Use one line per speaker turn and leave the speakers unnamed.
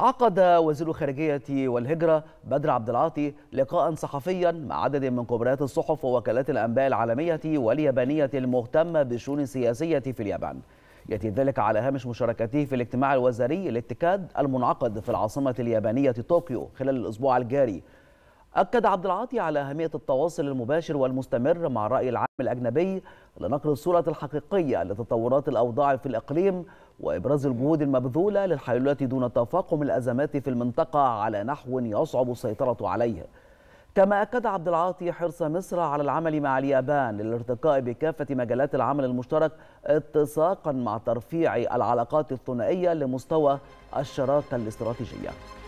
عقد وزير الخارجية والهجرة بدر عبد العاطي لقاء صحفيا مع عدد من كبريات الصحف ووكالات الأنباء العالمية واليابانية المهتمة بالشؤون السياسية في اليابان يأتي ذلك على هامش مشاركته في الاجتماع الوزاري الاتكاد المنعقد في العاصمة اليابانية طوكيو خلال الأسبوع الجاري أكد عبد العاطي على أهمية التواصل المباشر والمستمر مع الرأي العام الأجنبي لنقل الصورة الحقيقية لتطورات الأوضاع في الإقليم وإبراز الجهود المبذولة للحلول دون تفاقم الأزمات في المنطقة على نحو يصعب السيطرة عليه كما أكد عبد العاطي حرص مصر على العمل مع اليابان للارتقاء بكافة مجالات العمل المشترك اتساقا مع ترفيع العلاقات الثنائية لمستوى الشراكة الاستراتيجية